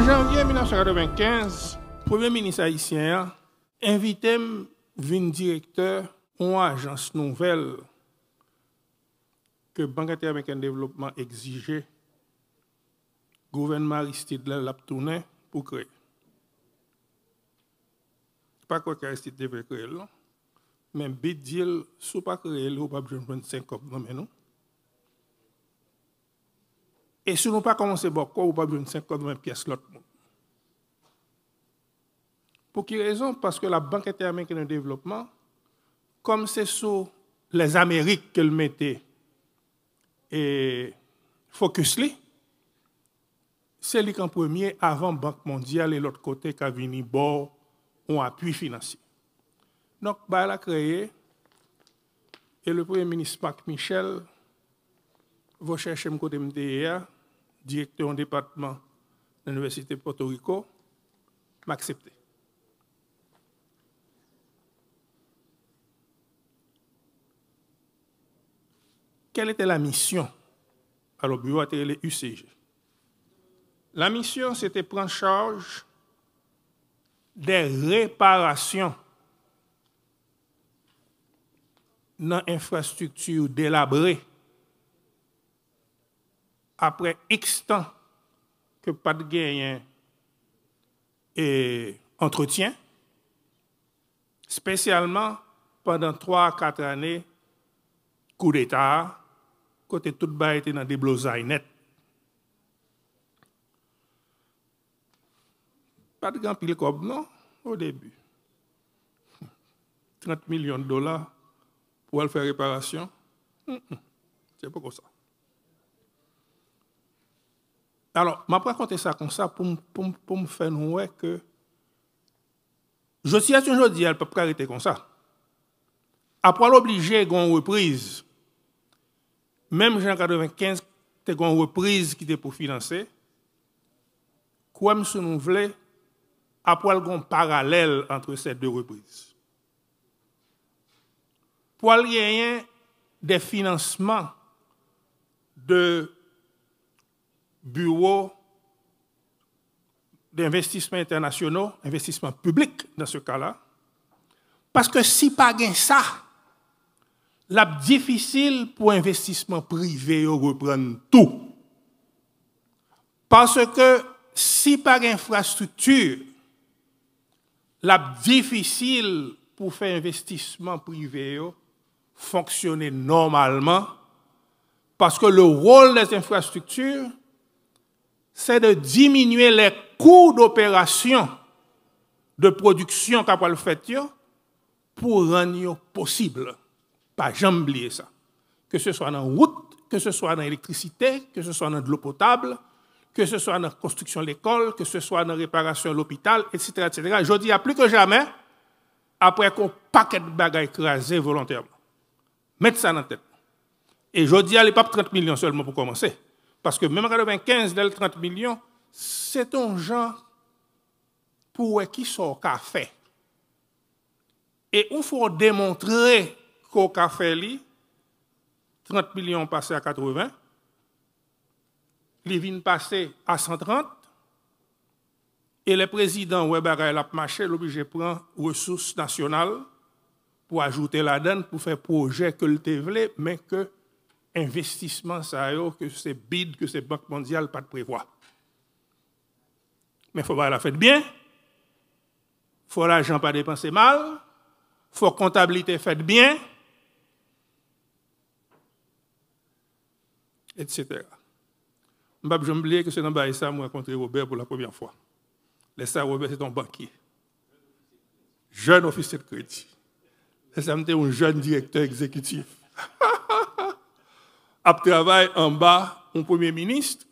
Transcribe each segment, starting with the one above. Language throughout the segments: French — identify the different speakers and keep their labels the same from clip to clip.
Speaker 1: En janvier 1995, le premier ministre haïtien invité un directeur une agence nouvelle que Banque Interamericane de Développement exigeait gouvernement Aristide l'a pour créer. Pas quoi qu'Aristide devait créer, mais Bidil, si pas créé, il n'y a pas besoin de 25 ans, non, non. Et si nous pas commencer par quoi, ou pas besoin de 50 pièces l'autre monde. Pour quelle raison Parce que la Banque interaméricaine de développement, comme c'est sous les Amériques qu'elle mettait et focus c'est lui en premier avant Banque mondiale et l'autre côté qui a venu bord ont appui financier. Donc, bah, elle a créé et le premier ministre Marc Michel va chercher mon côté MDR directeur en département de l'Université de Porto Rico, m'a accepté. Quelle était la mission à le bureau les La mission, c'était prendre charge des réparations dans l'infrastructure délabrée après X temps que pas de gain et entretien, spécialement pendant 3 4 années, coup d'État, côté tout bas était dans des blousailles net. Pas de grand pile comme non, au début. 30 millions de dollars pour aller faire réparation, c'est pas comme ça. Alors, je vais raconter ça comme ça pour, me faire nous que je suis aujourd'hui, elle ne peut pas arrêter comme ça. Après l'obliger il reprise. Même en 95, il y une reprise qui était pour financer. Comme si nous après il un parallèle entre ces deux reprises. Pour il y a des financements de Bureau d'investissement international, investissement public, dans ce cas-là, parce que si par gain ça, la difficile pour investissement privé reprendre tout. Parce que si par infrastructure, la difficile pour faire investissement privé fonctionner normalement parce que le rôle des infrastructures, c'est de diminuer les coûts d'opération de production qu'a le fait pour rendre possible. Pas jamais oublier ça. Que ce soit dans la route, que ce soit dans l'électricité, que ce soit dans de l'eau potable, que ce soit dans la construction de l'école, que ce soit dans la réparation de l'hôpital, etc., etc. Je dis à plus que jamais, après qu'on paquet de bagages écrasés volontairement. Mettez ça dans la tête. Et je dis à l'époque 30 millions seulement pour commencer. Parce que même en 95, de 30 millions, c'est un genre pour qui sont café. Et il faut démontrer qu'au café, 30 millions passés à 80, les vignes passées à 130, et le président Weber a marché, l'obligé prend ressources nationales pour ajouter la donne, pour faire projet que le mais que investissement ça que c'est bide que ces banques mondiales pas de prévoir. Mais il faut voir la fête bien. Faut l'argent pas dépenser mal. Faut comptabilité faite bien. Etc. Je pas oublier que c'est dans ça que j'ai rencontré Robert pour la première fois. Laissez Robert, c'est un banquier. Jeune officier de crédit. Laissez-moi un jeune directeur exécutif à travail en bas un Premier ministre,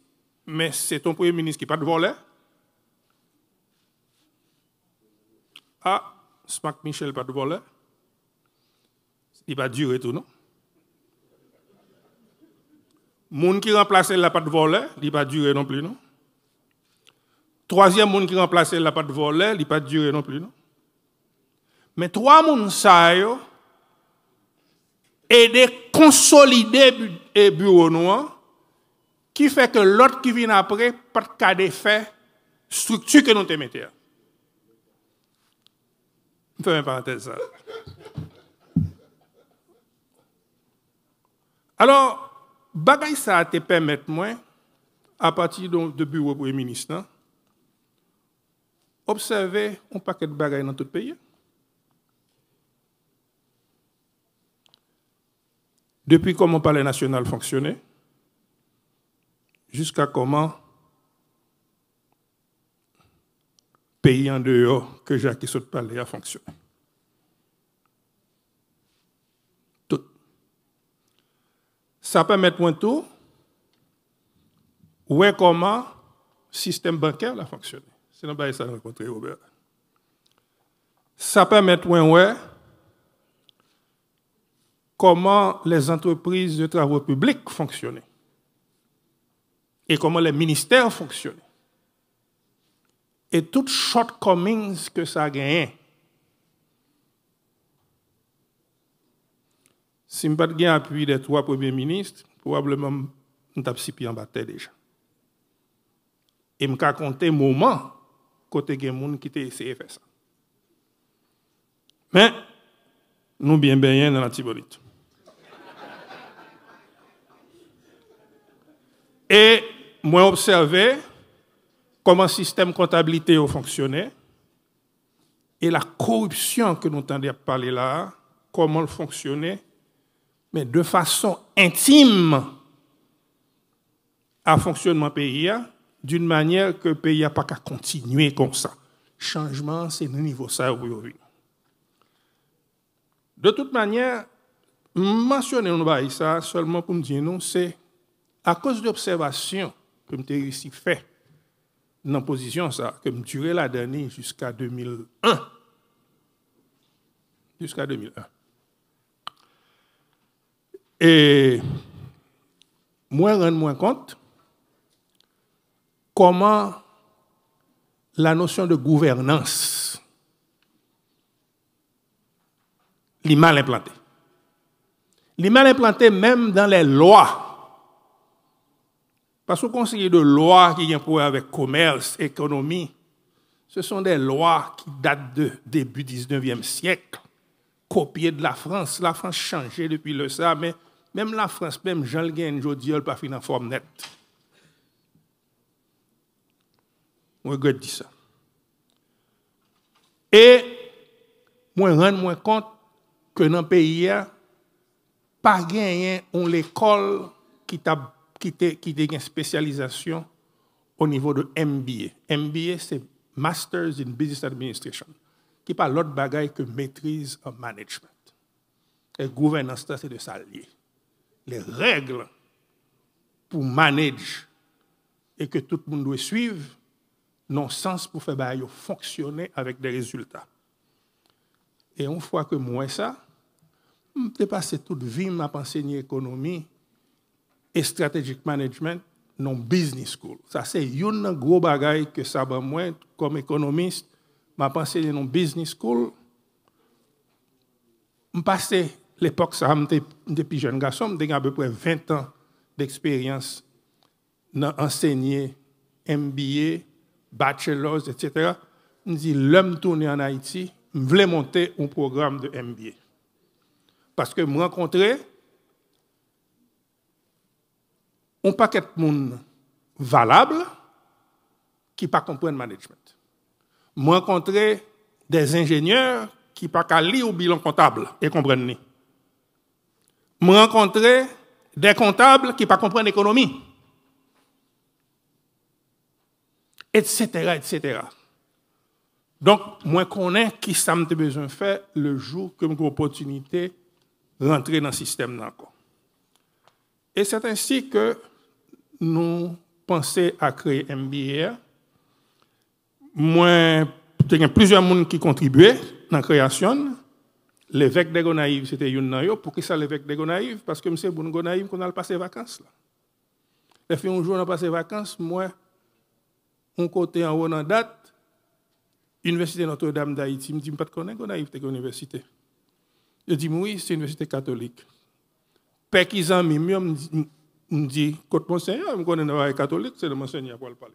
Speaker 1: mais c'est ton Premier ministre qui n'a pas de volet. Ah, Smack Michel pas de volet. Il va durer tout, non? Moun qui remplace la pas de volet, il pas durer non plus, non? Troisième monde qui remplace la pas de volet, il pas durer non plus, non? Mais trois mouns ça et de consolider le bureau noir, qui fait que l'autre qui vient après, pas qu'à faits structure que nous te mettons. Je fais une parenthèse. Hein. Alors, bagay ça te permet moi, à partir de bureau premier ministre, hein, observer un paquet de bagailles dans tout le pays. Depuis comment le Palais national fonctionnait, jusqu'à comment pays en dehors que Jacques Saute Palais a fonctionné. Tout. Ça permet moins tout. Ouais, comment le système bancaire a fonctionné. C'est ça Robert. Ça permet moins ouais comment les entreprises de travaux publics fonctionnaient et comment les ministères fonctionnaient. Et toutes shortcomings que ça a gagnait. Si je n'ai pas appuyé appui des trois premiers ministres, probablement je suis en bataille déjà. Et je me un moment côté des gens qui ont essayé de faire ça. Mais nous bien bien dans la Tibolite. Et moi, observé comment le système comptabilité fonctionnait et la corruption que nous entendons parler là, comment elle fonctionnait, mais de façon intime à fonctionnement pays, d'une manière que le pays n'a pas qu'à continuer comme ça. Changement, c'est le niveau ça. De toute manière, mentionner ça seulement pour me dire non, c'est à cause d'observations que j'ai réussi à faire dans la position, que je duré la dernière jusqu'à 2001, jusqu'à 2001. Et moi, me moins compte comment la notion de gouvernance est mal implantée. L'est mal implantée même dans les lois parce que conseiller de loi qui vient pour avec commerce, économie, ce sont des lois qui datent de début 19e siècle, copiées de la France. La France a changé depuis le ça, mais même la France, même Jean Le Guin, pas fini en forme nette. Je regrette ça. Et moi, rend moi compte que dans le pays, pas gagné on l'école qui t'a qui est une spécialisation au niveau de MBA. MBA, c'est Masters in Business Administration, qui n'est pas l'autre bagaille que maîtrise en management. Et gouvernance, c'est de s'allier. Les règles pour manager et que tout le monde doit suivre, n'ont sens pour faire fonctionner avec des résultats. Et une fois que moi ça, je passer toute vie à enseigner économie et Strategic Management non business school. Ça, c'est une gros bagaille que ça va moi, comme économiste, m'a pensé non business school. passé l'époque, ça, depuis jeune garçon, j'ai à peu près 20 ans d'expérience dans enseigner MBA, bachelors, etc. Je dit, l'homme tourné en Haïti, je voulais monter un programme de MBA. Parce que me rencontrer, un paquet de monde valable qui pas le management. Moi rencontré des ingénieurs qui pas comprennent lire au bilan comptable et comprendre Moi rencontré des comptables qui pas l'économie. Etc., etc. Donc, moi connais qui ça me besoin faire le jour que j'ai opportunité rentrer dans le système Et c'est ainsi que nous pensons à créer MBA. Moi, il y a plusieurs personnes qui contribuaient dans la création. L'évêque de Gonaïve, c'était une Pour qui ça, l'évêque de Gonaïve Parce que M. Boun Gonaïve, qu'on a passé vacances. Là. a eu un jour, on a passé vacances. Moi, on côté en haut, en date, Université Notre-Dame d'Haïti. Je me dis, je ne connais pas Gonaïve, c'est une université. Je dis, oui, c'est une université catholique. Père qu'ils ont mis, dit, quand monseigneur, je connais un catholique, c'est le monseigneur pour le parler.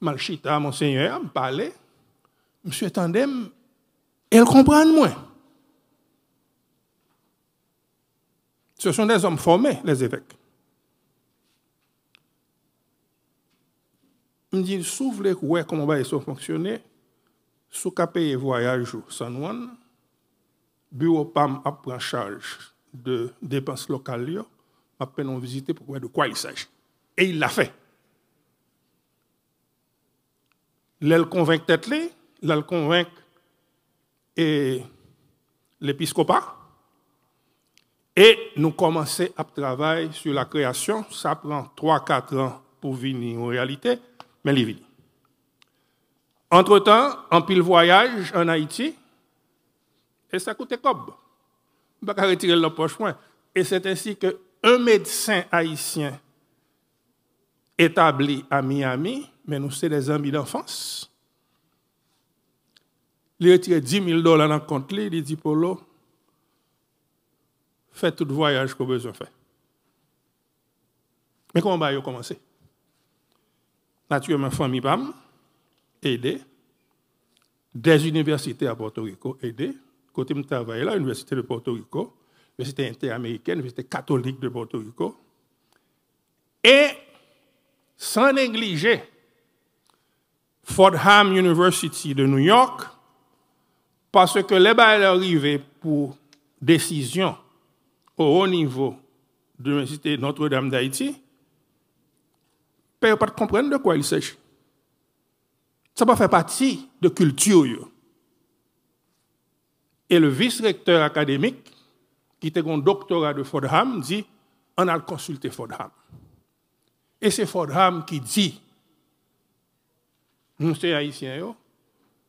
Speaker 1: Malchita, monseigneur, me parlait. Monsieur Tandem, elle comprend moins. Ce sont des hommes formés, les évêques. Je me dis, si vous voulez comment va fonctionner, si vous payez voyage sans nous, bureau PAM a charge de dépenses locales à peine on visiter pour voir de quoi il s'agit. Et il l'a fait. L'aile convainc Tetley, l'aile convainc et l'épiscopat. Et nous commençons à travailler sur la création. Ça prend 3-4 ans pour venir en réalité, mais il est venu. Entre-temps, en pile voyage en Haïti, et ça coûtait comme. On ne pas retirer le poche Et c'est ainsi que un médecin haïtien établi à Miami, mais nous sommes des amis d'enfance. Il retiré 10 000 dollars dans le compte, il dit Polo, fais tout le voyage qu'on besoin faire. Mais comment va commencer Naturellement, famille PAM, aidé, Des universités à Porto Rico, aidé, Côté de travail là, l'université de Porto Rico, c'était interaméricaine, c'était catholique de Porto Rico, et sans négliger Fordham University de New York, parce que les balles arrivés pour décision au haut niveau de l'université Notre-Dame d'Haïti, ne pas comprendre de quoi il s'agit. Ça va faire partie de culture. Et le vice-recteur académique qui était un doctorat de Fordham, dit on a consulté Fordham. Et c'est Fordham qui dit monsieur haïtien yo,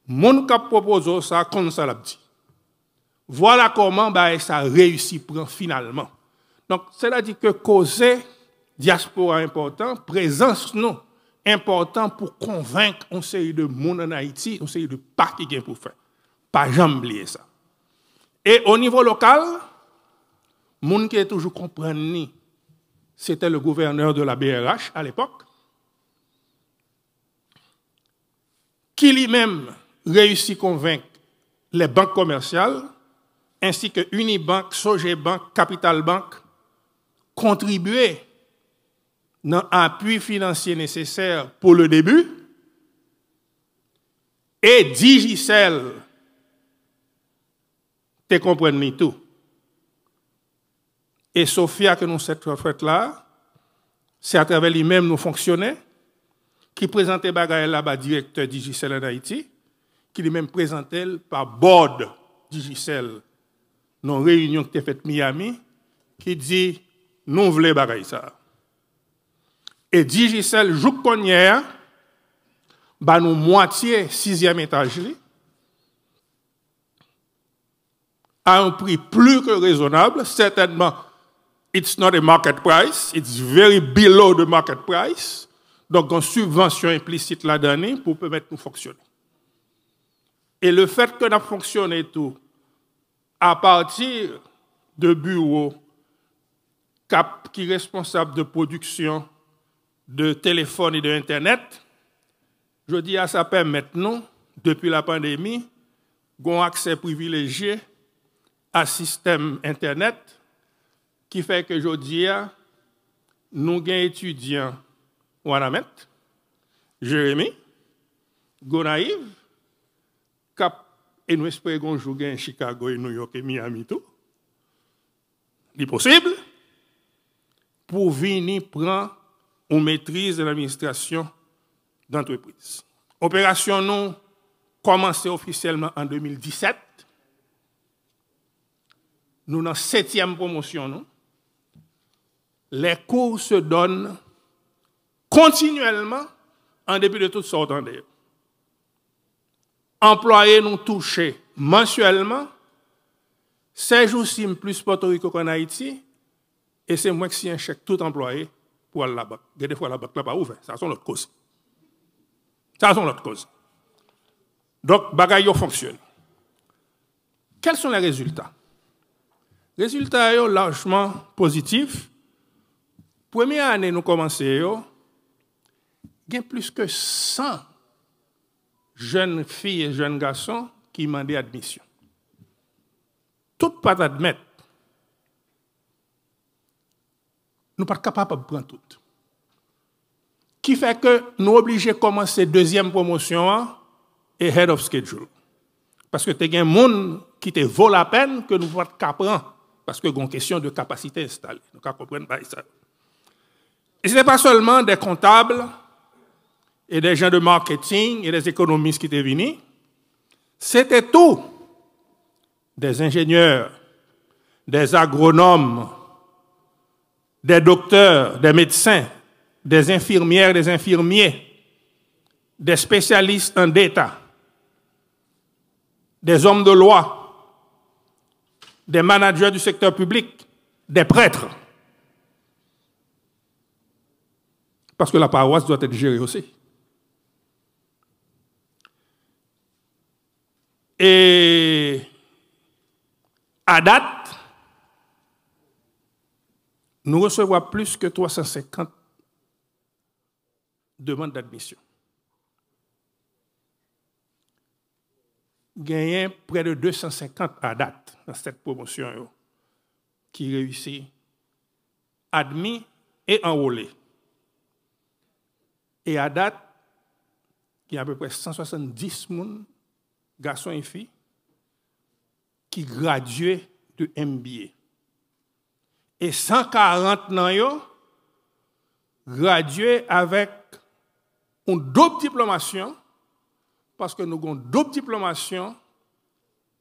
Speaker 1: moun kap propose ça comme ça l'a dit. Voilà comment bah, ça réussit finalement. Donc, cela dit que causer diaspora important, présence non, important pour convaincre une série de monde en Haïti, une série de partis qui pour faire. Pas jamais oublier ça. Et au niveau local, Moun qui est toujours compris, c'était le gouverneur de la BRH à l'époque, qui lui-même réussit à convaincre les banques commerciales, ainsi que Unibank, Sogebank, Capital Bank, contribuer dans l'appui financier nécessaire pour le début, et Digicel, tu comprends tout. Et Sophia que nous cette fait là, c'est à travers lui-même nous fonctionnaires qui présentait bagaille là-bas directeur Digicel en Haïti, qui lui-même présentait par board Digicel dans une réunion qui était faite Miami, qui dit nous voulons ça. Et Digicel jour bah nous moitié sixième étage à un prix plus que raisonnable, certainement It's not a market price. It's very below the market price. Donc, une subvention implicite la dernière, pour permettre de fonctionner. Et le fait que nous fonctionné tout à partir de bureaux qui est responsable de production de téléphone et de Internet, je dis à sa paix maintenant, depuis la pandémie, qu'on accès privilégié à système Internet qui fait que je dis, ah, nous avons étudiants Wanamet, Jérémy, Gonaïve, Cap, et nous espérons jouer en Chicago, et New York et Miami tout. C'est possible pour venir prendre une maîtrise de l'administration d'entreprise. Opération nous commencé officiellement en 2017. Nous avons septième promotion, les cours se donnent continuellement en dépit de toutes sortes d'ailleurs. Employés nous touchés mensuellement, c'est aussi plus Porto Rico qu'en Haïti, et c'est moi que si un chèque tout employé pour aller là-bas. Des fois, la banque là pas ouvert. Ça, c'est notre cause. Ça, c'est notre cause. Donc, bagaille fonctionne. Quels sont les résultats? Résultats sont largement positifs première année, nous commençons, il y a plus que 100 jeunes filles et jeunes garçons qui demandent admission. Toutes pas admettre. Nous ne sommes pas capables de prendre tout. Qui fait que nous sommes obligés de commencer la deuxième promotion et head of schedule. Parce que tu as des monde qui te vaut la peine que nous ne sommes pas prendre, Parce que a une question de capacité installée. Nous ne comprenons pas ça. Et ce n'est pas seulement des comptables et des gens de marketing et des économistes qui étaient venus, c'était tout. Des ingénieurs, des agronomes, des docteurs, des médecins, des infirmières, des infirmiers, des spécialistes en d'État, des hommes de loi, des managers du secteur public, des prêtres. Parce que la paroisse doit être gérée aussi. Et à date, nous recevons plus que 350 demandes d'admission. Gagnons près de 250 à date dans cette promotion qui réussit, admis et enrôlé. Et à date, il y a à peu près 170 personnes, garçons et filles, qui graduent de MBA. Et 140 d'entre gradué avec une double diplomation, parce que nous avons une double diplomation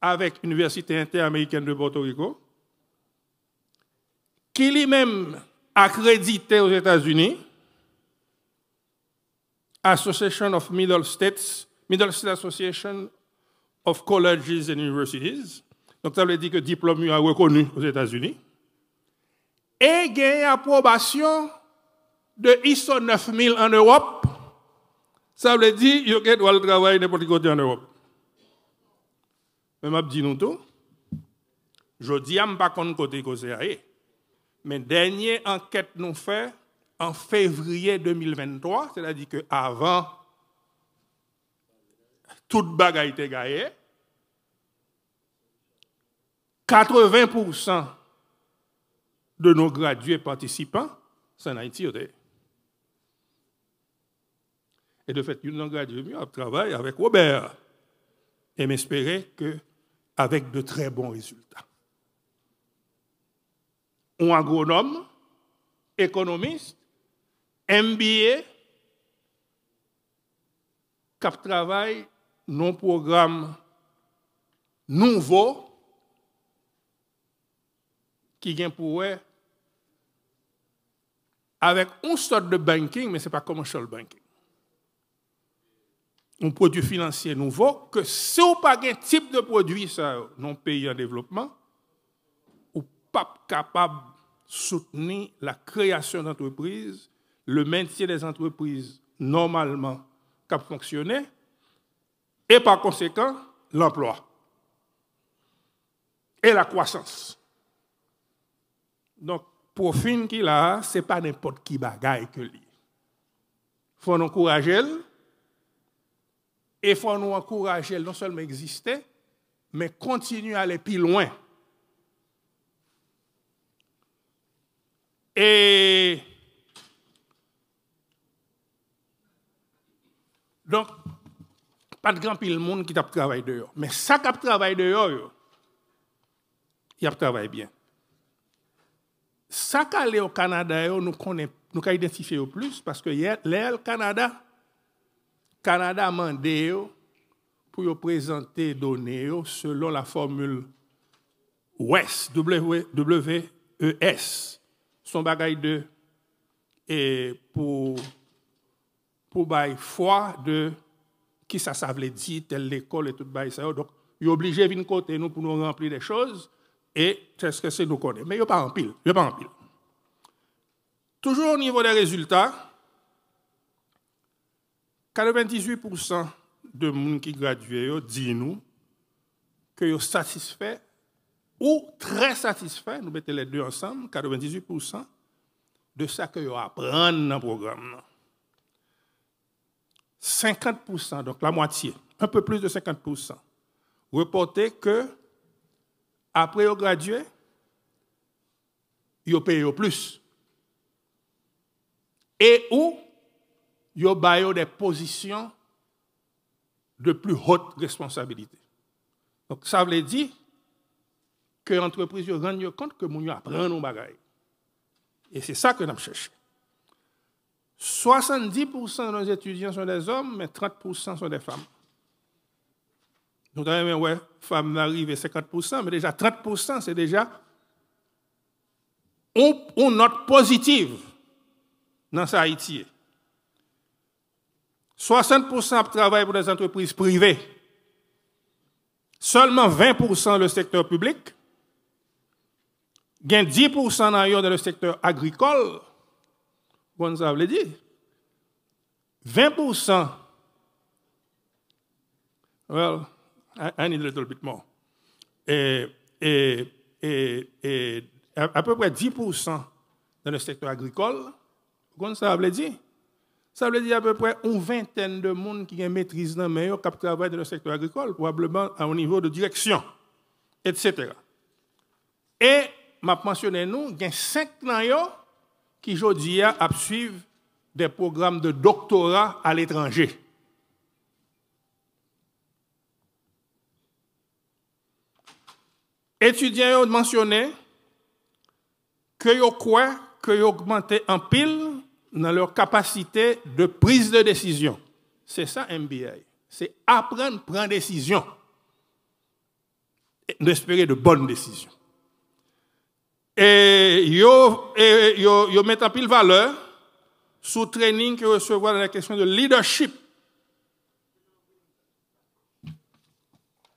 Speaker 1: avec l'Université interaméricaine de Porto Rico, qui lui-même accrédité aux États-Unis, Association of Middle States, Middle States Association of Colleges and Universities. Donc, ça veut dire que diplôme est reconnu aux États-Unis. Et gagne approbation de ISO 9000 en Europe. Ça veut dire que doit travailler n'importe côté en Europe. Mais je dis nous tout. Je dis, je ne sais pas côté que Mais dernière enquête nous fait, en février 2023, c'est-à-dire qu'avant, toute a été gaillée. 80% de nos gradués participants, sont en Haïti. Et de fait, nous avons gradué mieux, travaille avec Robert et m'espérer qu'avec de très bons résultats. Un agronome, économiste, MBA, cap travail, non programme nouveau qui vient pour avec une sorte de banking, mais ce n'est pas commercial banking. Un produit financier nouveau que si vous pas un type de produit ça, non pays en développement, ou pas capable de soutenir la création d'entreprises le maintien des entreprises normalement cap fonctionné et par conséquent l'emploi et la croissance. Donc, pour fin qu'il a, ce n'est pas n'importe qui bagaille que lui. Il faut nous encourager et il faut nous encourager non seulement exister, mais continuer à aller plus loin. Et Donc, pas de grand pile monde qui tape de dehors. Mais ça qui travaille dehors, il a travaillé bien. Ça qui au Canada, nous connaissons, nous identifié au plus parce que hier, le Canada, Canada a demandé pour présenter les données selon la formule WES, e son bagage de et pour pour la foi de qui ça ça veut dire telle l'école et tout ça donc ils est obligé de venir côté nous pour nous remplir des choses et c'est ce que c'est nous connaît mais il pas en pile il pas en pile toujours au niveau des résultats 98% de monde qui graduent dit nous que sont satisfaits ou très satisfaits, nous mettons les deux ensemble, 98% de ça que apprennent dans le programme. 50%, donc la moitié, un peu plus de 50%, reportaient que, après au gradué, ils payé plus. Et où ils ont des positions de plus haute responsabilité. Donc, ça veut dire que l'entreprise rend compte que nous apprenons nos bagailles. Et c'est ça que nous cherchons. 70% de nos étudiants sont des hommes, mais 30% sont des femmes. Donc, même, ouais, femmes arrivent, à 50%, mais déjà 30%, c'est déjà une note positive dans sa Haïti. 60% travaillent pour des entreprises privées. Seulement 20% le secteur public. Gain 10% dans le secteur agricole ça 20%. Well, I, I, need a little bit more. Et, et, et, à, peu près 10% dans le secteur agricole. Bon, ça veut dire. Ça dire à peu près une vingtaine de monde qui maîtrise dans meilleur cap travaille dans le secteur agricole, probablement au niveau de direction, etc. Et, m'a mentionné nous, il y a 5 dans qui aujourd'hui a suivi des programmes de doctorat à l'étranger. Étudiants ont mentionné que croient que yo augmenté en pile dans leur capacité de prise de décision. C'est ça MBA. C'est apprendre à prendre décision. D'espérer de bonnes décisions. Et ils mettent en pile valeur sous training que recevoir dans la question de leadership.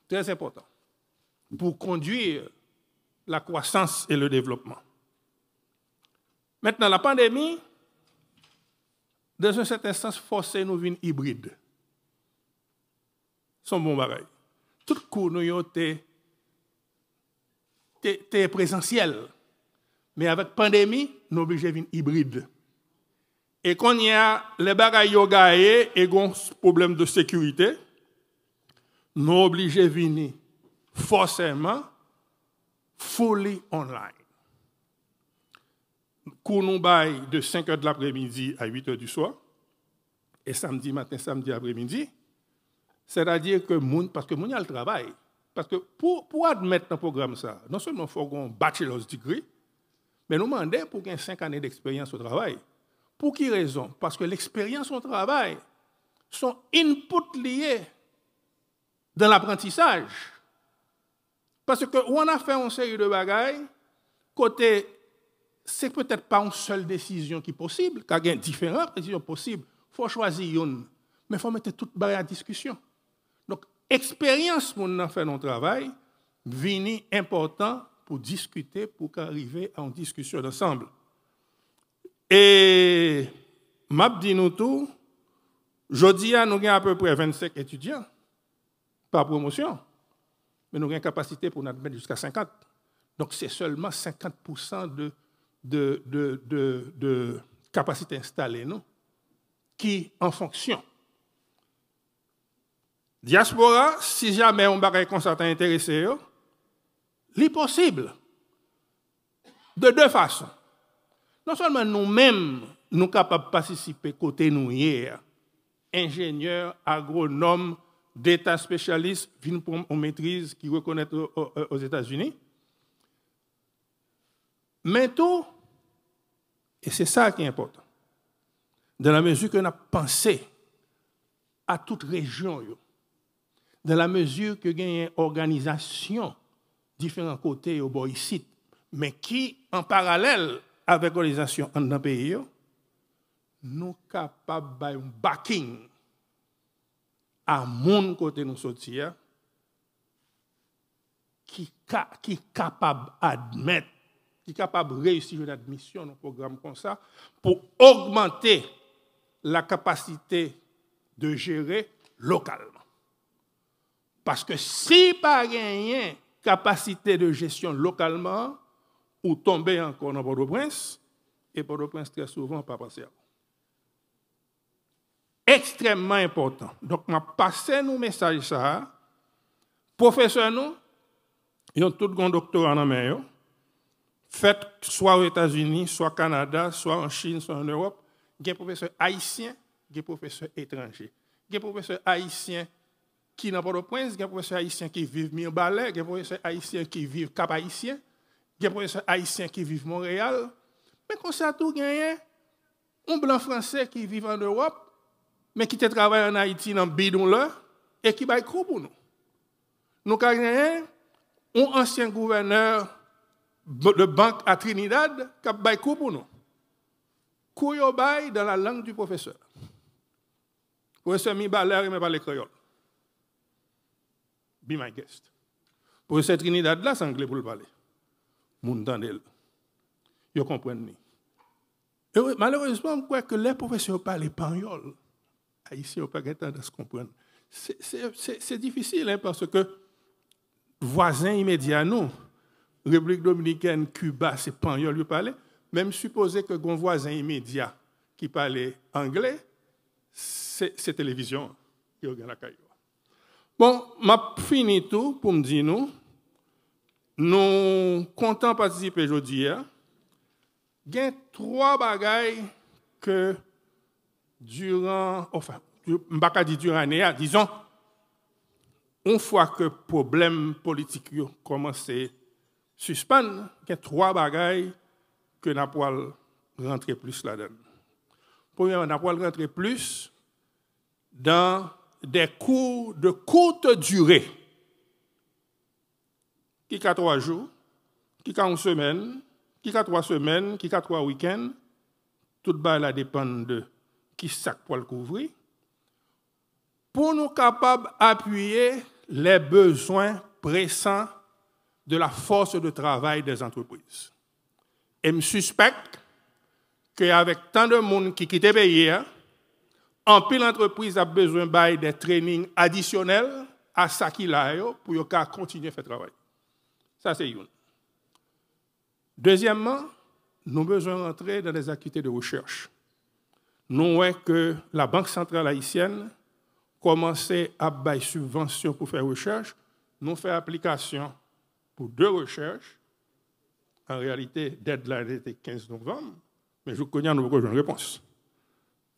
Speaker 1: Très important. Pour conduire la croissance et le développement. Maintenant, la pandémie, dans un certain sens, force nous hybrides. hybride. un bon travail. Tout le coup, nous avons été présentiel. Mais avec la pandémie, nous sommes obligés venir hybride. Et quand il y a les bagailles yoga et les problèmes de sécurité, nous sommes obligés venir forcément fully online. Cours nous de 5 h de l'après-midi à 8 h du soir et samedi matin, samedi après-midi. C'est-à-dire que moun, parce que nous avons le travail. Parce que pour, pour admettre un programme ça, non seulement il faut un bachelor's degree, mais nous demandons pour qu'il y ait cinq années d'expérience au travail. Pour quelle raison Parce que l'expérience au travail, sont input liés dans l'apprentissage. Parce que on a fait une série de bagailles, côté, c'est peut-être pas une seule décision qui possible, car il y a différentes décisions possibles. Il faut choisir une, mais il faut mettre toute barrière à discussion. Donc, expérience, a fait dans travail, vini important pour discuter, pour arriver en discussion ensemble. Et Mabdi nous tout, à nous avons à peu près 25 étudiants par promotion, mais nous avons une capacité pour nous admettre jusqu'à 50. Donc c'est seulement 50% de, de, capacité installée, non qui en fonction. Diaspora, si jamais on va comme ça intéressé, L'impossible, possible de deux façons. Non seulement nous-mêmes, nous capables de participer côté nous hier, ingénieurs, agronomes, d'État spécialistes, qui pour maîtrise qui reconnaître aux États-Unis. Mais tout, et c'est ça qui est important, dans la mesure que nous avons pensé à toute région, dans la mesure que nous avons une organisation, différents côtés au site mais qui, en parallèle avec l'organisation en un pays, nous capables de un backing à mon côté nous sortir, qui est capable d'admettre, qui est capable de réussir une admission dans un programme comme ça, pour augmenter la capacité de gérer localement. Parce que si par rien capacité de gestion localement ou tomber encore dans Port-au-Prince, et Port-au-Prince très souvent pas passé à Extrêmement important. Donc, je passé nos messages ça. Professeurs, nous, ils ont tous grand doctorat en Amérique. Faites soit aux États-Unis, soit au Canada, soit en Chine, soit en Europe. Il y a des professeurs haïtiens, des professeurs étrangers. des professeurs haïtiens qui n'a pas de prince il y a des professeurs haïtiens qui vivent Mirbalet, il y a des professeurs haïtiens qui vivent Cap-Haïtien, il y a des professeurs haïtiens qui vivent Montréal. Mais comme ça, tout gagné, hein? un blanc français qui vit en Europe, mais qui travaille en Haïti dans le bidon et qui baille coup pour nous. Nous avons hein? un ancien gouverneur de banque à Trinidad qui baille coup pour nous. Couille dans la langue du professeur. Le professeur Mibalère, il mais pas les créoles. Be my guest. Pour cette Trinidad-là, c'est anglais pour le parler. Vous comprenez? comprennent Malheureusement, on crois que les professeurs parlent espagnol. Ici, on pas de se comprendre. C'est difficile hein, parce que voisins immédiats, nous, République dominicaine, Cuba, c'est espagnol ils parlent. Même supposer que un voisin immédiat qui parlait anglais, c'est télévision qui la caillou. Bon, m'a fini tout pour me dire nous. Nous comptons participer aujourd'hui. Hein. Il y a trois bagailles que durant, enfin, je ne pas dire durant l'année, hein, disons, une fois que le problème politique commence à suspendre, il y a trois bagailles que nous avons rentrer plus là-dedans. Premièrement, nous avons rentrer plus dans des cours de courte durée, qui a trois jours, qui a une semaine, qui a trois semaines, qui a trois week-ends, tout bas là dépend de qui sac pour le couvrir, pour nous capables d'appuyer les besoins pressants de la force de travail des entreprises. Et je suspecte qu'avec tant de monde qui quittait le pays, hein, en plus, l'entreprise a besoin de training additionnel à saki qu'il pour continuer à faire travail. Ça c'est une. Deuxièmement, nous avons besoin d'entrer dans des activités de recherche. Nous voyons que la Banque centrale haïtienne commencé à bailler subvention pour faire recherche. Nous fait application pour deux recherches. En réalité, deadline était 15 novembre, mais je connais nous une réponse.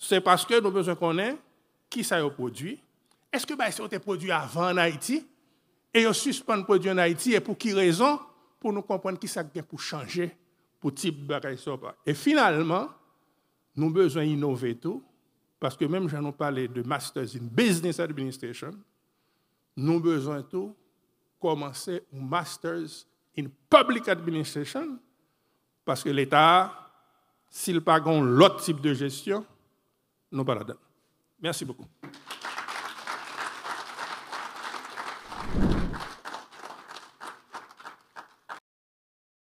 Speaker 1: c'est parce que nous avons besoin qu'on ait qui ça a produit. Est-ce que ça bah, a produit avant en Haïti et on suspend le produit en Haïti et pour quelle raison Pour nous comprendre qui ça vient pour changer pour type bagaille bah. Et finalement, nous avons besoin d'innover tout parce que même j'en ai parlé de Masters in Business Administration, nous avons besoin de tout commencer un Masters in Public Administration parce que l'État, s'il n'a pas l'autre type de gestion, nos baladins. Merci beaucoup.